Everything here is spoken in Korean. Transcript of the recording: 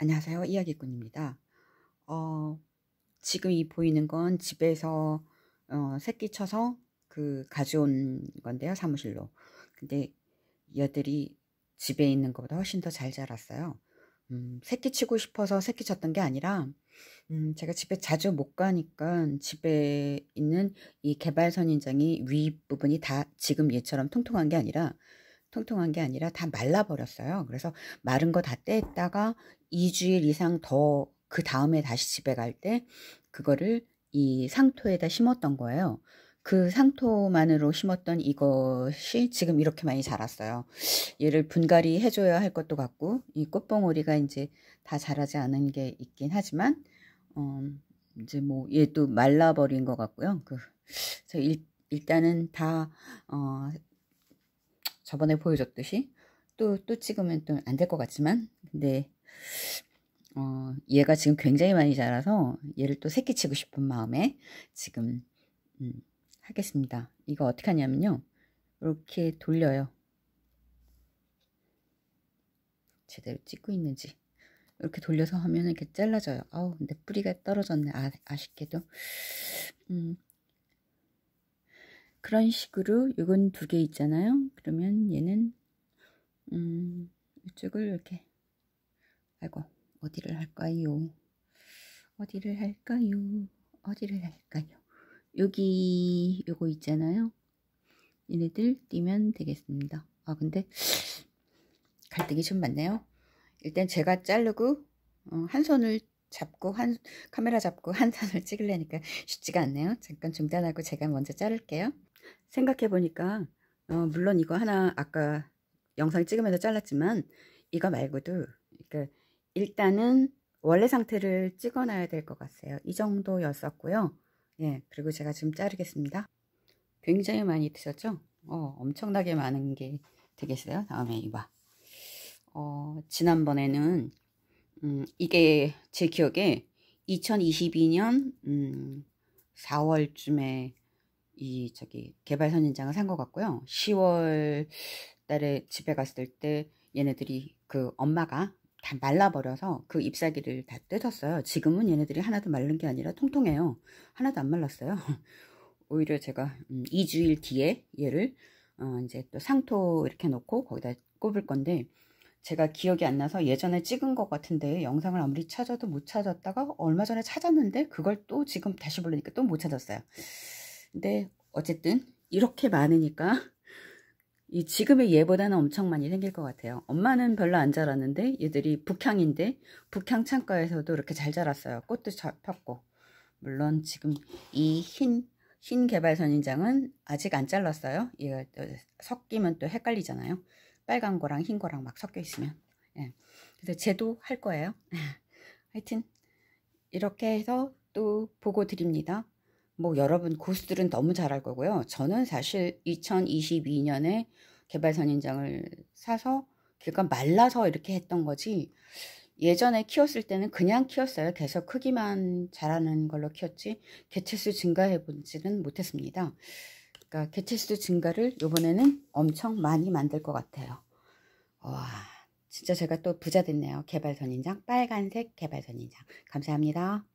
안녕하세요. 이야기꾼입니다. 어, 지금 이 보이는 건 집에서 어, 새끼 쳐서 그 가져온 건데요. 사무실로. 근데 얘들이 집에 있는 것보다 훨씬 더 잘 자랐어요. 음, 새끼 치고 싶어서 새끼 쳤던 게 아니라 음, 제가 집에 자주 못 가니까 집에 있는 이 개발선인장이 윗부분이 다 지금 얘처럼 통통한 게 아니라 통통한 게 아니라 다 말라버렸어요. 그래서 마른 거 다 떼다가 2주일 이상 더 그 다음에 다시 집에 갈 때 그거를 이 상토에다 심었던 거예요. 그 상토만으로 심었던 이것이 지금 이렇게 많이 자랐어요. 얘를 분갈이 해줘야 할 것도 같고 이 꽃봉오리가 이제 다 자라지 않은 게 있긴 하지만 어, 이제 뭐 얘도 말라버린 것 같고요. 그, 일, 단은다 어, 저번에 보여줬듯이 또, 또 찍으면 또 안 될 것 같지만 근데 어, 얘가 지금 굉장히 많이 자라서 얘를 또 새끼치고 싶은 마음에 지금 음, 하겠습니다. 이거 어떻게 하냐면요. 이렇게 돌려요. 제대로 찍고 있는지 이렇게 돌려서 하면 이렇게 잘라져요. 아우 근데 뿌리가 떨어졌네. 아, 아쉽게도 음, 그런 식으로 이건 두 개 있잖아요. 그러면 얘는 음, 이쪽을 이렇게 아이고 어디를 할까요? 어디를 할까요? 어디를 할까요? 여기 요거 있잖아요. 얘네들 띄면 되겠습니다. 아 근데 갈등이 좀 많네요. 일단 제가 자르고 어, 한 손을 잡고 한 카메라 잡고 한 손을 찍으려니까 쉽지가 않네요. 잠깐 중단하고 제가 먼저 자를게요. 생각해보니까 어, 물론 이거 하나 아까 영상 찍으면서 잘랐지만 이거 말고도 그러니까 일단은 원래 상태를 찍어놔야 될 것 같아요. 이 정도였었고요. 예, 그리고 제가 지금 자르겠습니다. 굉장히 많이 드셨죠? 어, 엄청나게 많은 게 되겠어요. 다음에 이봐. 어, 지난번에는 음, 이게 제 기억에 2022년 음, 4월쯤에 이 저기 개발 선인장을 산 것 같고요. 10월 달에 집에 갔을 때 얘네들이 그 엄마가 다 말라버려서 그 잎사귀를 다 뜯었어요. 지금은 얘네들이 하나도 말른 게 아니라 통통해요. 하나도 안 말랐어요. 오히려 제가 2주일 음, 뒤에 얘를 어 이제 또 상토 이렇게 놓고 거기다 꼽을 건데 제가 기억이 안 나서 예전에 찍은 것 같은데 영상을 아무리 찾아도 못 찾았다가 얼마 전에 찾았는데 그걸 또 지금 다시 보려니까 또 못 찾았어요. 근데 어쨌든 이렇게 많으니까 이 지금의 얘보다는 엄청 많이 생길 것 같아요. 엄마는 별로 안 자랐는데 얘들이 북향인데 북향 창가에서도 이렇게 잘 자랐어요. 꽃도 잘 폈고 물론 지금 이흰흰 개발 선인장은 아직 안 잘랐어요. 얘가 또 섞이면 또 헷갈리잖아요. 빨간 거랑 흰 거랑 막 섞여 있으면. 예. 그래서 쟤도 할 거예요. 하여튼 이렇게 해서 또 보고 드립니다. 뭐 여러분 고수들은 너무 잘할 거고요. 저는 사실 2022년에 개발 선인장을 사서 그러니까 말라서 이렇게 했던 거지 예전에 키웠을 때는 그냥 키웠어요. 계속 크기만 자라는 걸로 키웠지 개체수 증가해 본지는 못했습니다. 그러니까 개체수 증가를 이번에는 엄청 많이 만들 것 같아요. 와 진짜 제가 또 부자 됐네요. 개발 선인장 빨간색 개발 선인장 감사합니다.